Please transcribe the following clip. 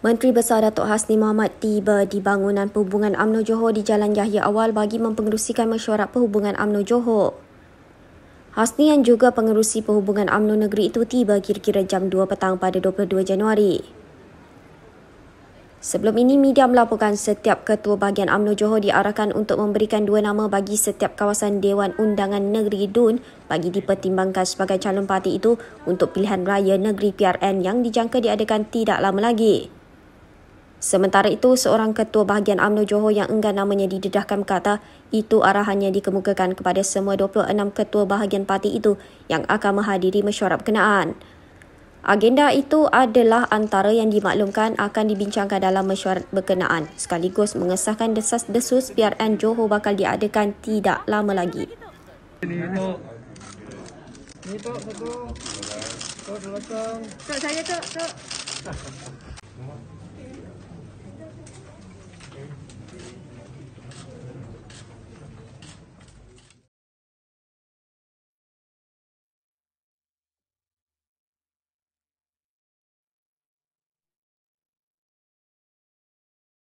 Menteri Besar Datuk Hasni Mohamad tiba di bangunan perhubungan UMNO Johor di Jalan Yahya Awal bagi mempengerusikan mesyuarat perhubungan UMNO Johor. Hasni yang juga pengerusi perhubungan UMNO negeri itu tiba kira-kira jam 2 petang pada 22 Januari. Sebelum ini, media melaporkan setiap ketua bahagian UMNO Johor diarahkan untuk memberikan dua nama bagi setiap kawasan Dewan Undangan Negeri DUN bagi dipertimbangkan sebagai calon parti itu untuk pilihan raya negeri PRN yang dijangka diadakan tidak lama lagi. Sementara itu, seorang ketua bahagian UMNO Johor yang enggan namanya didedahkan berkata itu arahannya dikemukakan kepada semua 26 ketua bahagian parti itu yang akan menghadiri mesyuarat berkenaan. Agenda itu adalah antara yang dimaklumkan akan dibincangkan dalam mesyuarat berkenaan sekaligus mengesahkan desas-desus PRN Johor bakal diadakan tidak lama lagi. Ini tu, Ini tok satu. Tok belakang. Tok saya tok, tok.